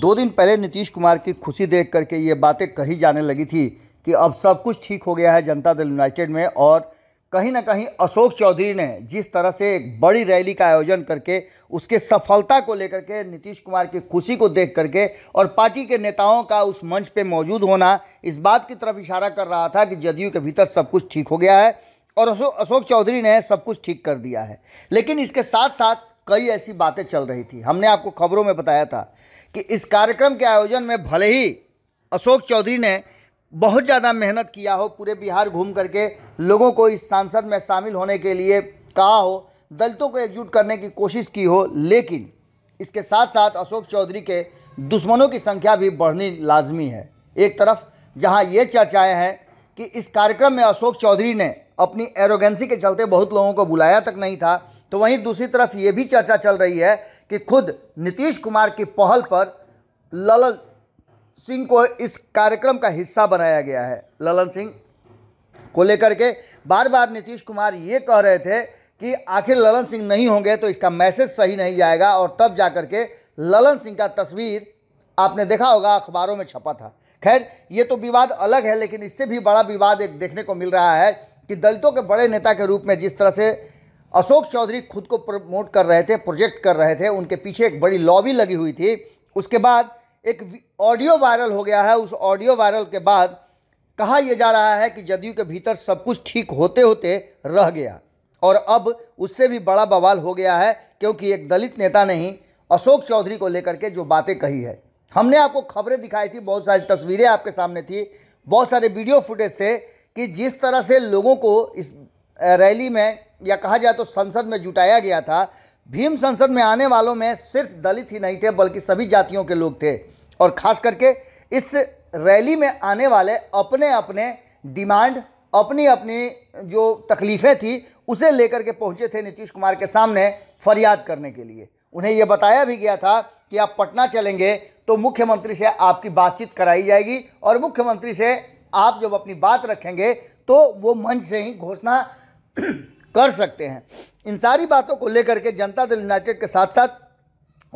दो दिन पहले नीतीश कुमार की खुशी देख करके ये बातें कही जाने लगी थी कि अब सब कुछ ठीक हो गया है जनता दल यूनाइटेड में और कहीं ना कहीं अशोक चौधरी ने जिस तरह से एक बड़ी रैली का आयोजन करके उसके सफलता को लेकर के नीतीश कुमार की खुशी को देख करके और पार्टी के नेताओं का उस मंच पे मौजूद होना इस बात की तरफ इशारा कर रहा था कि जदयू के भीतर सब कुछ ठीक हो गया है और अशोक अशोक चौधरी ने सब कुछ ठीक कर दिया है लेकिन इसके साथ साथ कई ऐसी बातें चल रही थी हमने आपको खबरों में बताया था कि इस कार्यक्रम के आयोजन में भले ही अशोक चौधरी ने बहुत ज़्यादा मेहनत किया हो पूरे बिहार घूम करके लोगों को इस सांसद में शामिल होने के लिए कहा हो दलितों को एकजुट करने की कोशिश की हो लेकिन इसके साथ साथ अशोक चौधरी के दुश्मनों की संख्या भी बढ़नी लाजमी है एक तरफ जहां ये चर्चाएं हैं कि इस कार्यक्रम में अशोक चौधरी ने अपनी एरोगेंसी के चलते बहुत लोगों को बुलाया तक नहीं था तो वहीं दूसरी तरफ ये भी चर्चा चल रही है कि खुद नीतीश कुमार की पहल पर ललन सिंह को इस कार्यक्रम का हिस्सा बनाया गया है ललन सिंह को लेकर के बार बार नीतीश कुमार ये कह रहे थे कि आखिर ललन सिंह नहीं होंगे तो इसका मैसेज सही नहीं जाएगा और तब जा कर के ललन सिंह का तस्वीर आपने देखा होगा अखबारों में छपा था खैर ये तो विवाद अलग है लेकिन इससे भी बड़ा विवाद एक देखने को मिल रहा है कि दलितों के बड़े नेता के रूप में जिस तरह से अशोक चौधरी खुद को प्रमोट कर रहे थे प्रोजेक्ट कर रहे थे उनके पीछे एक बड़ी लॉबी लगी हुई थी उसके बाद एक ऑडियो वायरल हो गया है उस ऑडियो वायरल के बाद कहा यह जा रहा है कि जदयू के भीतर सब कुछ ठीक होते होते रह गया और अब उससे भी बड़ा बवाल हो गया है क्योंकि एक दलित नेता ने ही अशोक चौधरी को लेकर के जो बातें कही है हमने आपको खबरें दिखाई थी बहुत सारी तस्वीरें आपके सामने थी बहुत सारे वीडियो फुटेज थे कि जिस तरह से लोगों को इस रैली में या कहा जाए तो संसद में जुटाया गया था भीम संसद में आने वालों में सिर्फ दलित ही नहीं थे बल्कि सभी जातियों के लोग थे और ख़ास करके इस रैली में आने वाले अपने अपने डिमांड अपनी अपनी जो तकलीफ़ें थी उसे लेकर के पहुंचे थे नीतीश कुमार के सामने फरियाद करने के लिए उन्हें यह बताया भी गया था कि आप पटना चलेंगे तो मुख्यमंत्री से आपकी बातचीत कराई जाएगी और मुख्यमंत्री से आप जब अपनी बात रखेंगे तो वो मंच से ही घोषणा कर सकते हैं इन सारी बातों को लेकर के जनता दल यूनाइटेड के साथ साथ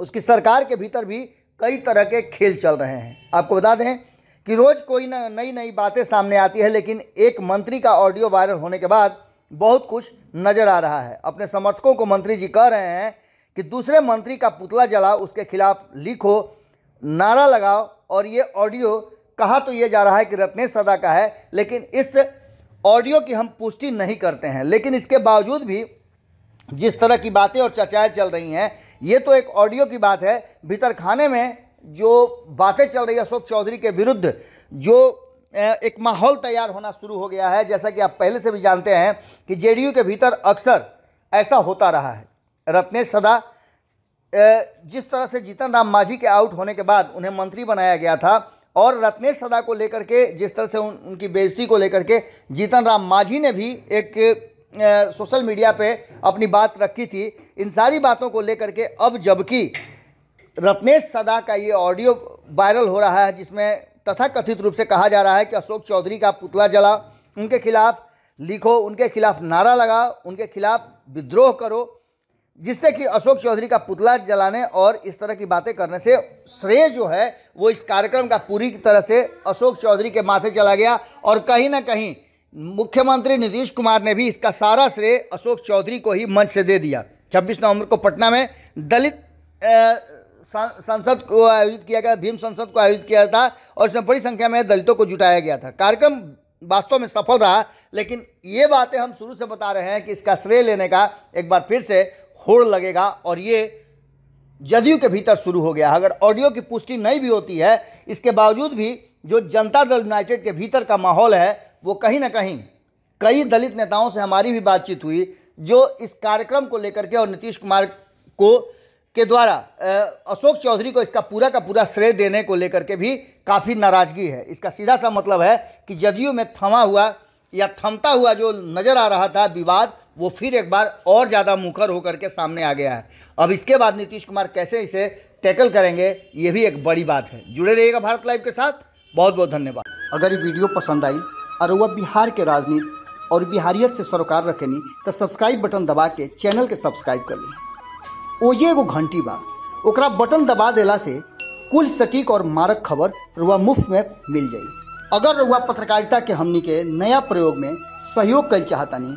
उसकी सरकार के भीतर भी कई तरह के खेल चल रहे हैं आपको बता दें कि रोज़ कोई ना नई नई बातें सामने आती है लेकिन एक मंत्री का ऑडियो वायरल होने के बाद बहुत कुछ नज़र आ रहा है अपने समर्थकों को मंत्री जी कह रहे हैं कि दूसरे मंत्री का पुतला जलाओ उसके खिलाफ लिखो नारा लगाओ और ये ऑडियो कहा तो ये जा रहा है कि रत्नेश सदा का है लेकिन इस ऑडियो की हम पुष्टि नहीं करते हैं लेकिन इसके बावजूद भी जिस तरह की बातें और चर्चाएँ चल रही हैं ये तो एक ऑडियो की बात है भीतर खाने में जो बातें चल रही है अशोक चौधरी के विरुद्ध जो एक माहौल तैयार होना शुरू हो गया है जैसा कि आप पहले से भी जानते हैं कि जेडीयू के भीतर अक्सर ऐसा होता रहा है रत्नेश सदा जिस तरह से जीतन राम मांझी के आउट होने के बाद उन्हें मंत्री बनाया गया था और रत्नेश सदा को लेकर के जिस तरह से उन, उनकी बेजती को लेकर के जीतन राम मांझी ने भी एक सोशल मीडिया पे अपनी बात रखी थी इन सारी बातों को लेकर के अब जबकि रत्नेश सदा का ये ऑडियो वायरल हो रहा है जिसमें तथाकथित रूप से कहा जा रहा है कि अशोक चौधरी का पुतला जला उनके खिलाफ़ लिखो उनके खिलाफ़ नारा लगाओ उनके खिलाफ़ विद्रोह करो जिससे कि अशोक चौधरी का पुतला जलाने और इस तरह की बातें करने से श्रेय जो है वो इस कार्यक्रम का पूरी तरह से अशोक चौधरी के माथे चला गया और कहीं ना कहीं मुख्यमंत्री नीतीश कुमार ने भी इसका सारा श्रेय अशोक चौधरी को ही मंच से दे दिया 26 नवंबर को पटना में दलित संसद को आयोजित किया गया भीम संसद को आयोजित किया था और इसमें बड़ी संख्या में दलितों को जुटाया गया था कार्यक्रम वास्तव में सफल रहा लेकिन ये बातें हम शुरू से बता रहे हैं कि इसका श्रेय लेने का एक बार फिर से होड़ लगेगा और ये जदयू के भीतर शुरू हो गया अगर ऑडियो की पुष्टि नहीं भी होती है इसके बावजूद भी जो जनता दल यूनाइटेड के भीतर का माहौल है वो कहीं ना कहीं कई दलित नेताओं से हमारी भी बातचीत हुई जो इस कार्यक्रम को लेकर के और नीतीश कुमार को के द्वारा अशोक चौधरी को इसका पूरा का पूरा श्रेय देने को लेकर के भी काफ़ी नाराज़गी है इसका सीधा सा मतलब है कि जदयू में थमा हुआ या थमता हुआ जो नज़र आ रहा था विवाद वो फिर एक बार और ज़्यादा मुखर होकर के सामने आ गया है अब इसके बाद नीतीश कुमार कैसे इसे टैकल करेंगे ये भी एक बड़ी बात है जुड़े रहिएगा भारत लाइव के साथ बहुत बहुत धन्यवाद अगर ये वीडियो पसंद आई और वह बिहार के राजनीति और बिहारियत से सरोकार रखेनी तो सब्सक्राइब बटन दबा के चैनल के सब्सक्राइब कर ली ओजे एगो घंटी बात ओकरा बटन दबा दिला से कुल सटीक और मारक खबर रुआ मुफ्त में मिल जाए अगर रुआ पत्रकारिता के हमनी के नया प्रयोग में सहयोग कर चाहतनी